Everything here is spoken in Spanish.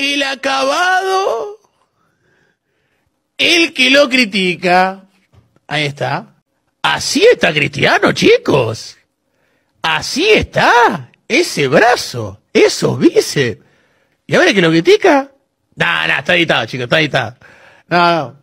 el acabado, el que lo critica. Ahí está. Así está Cristiano, chicos. Así está. Ese brazo, esos bíceps. Y ahora el que lo critica. No, no, está editado, chicos, está editado. No, no.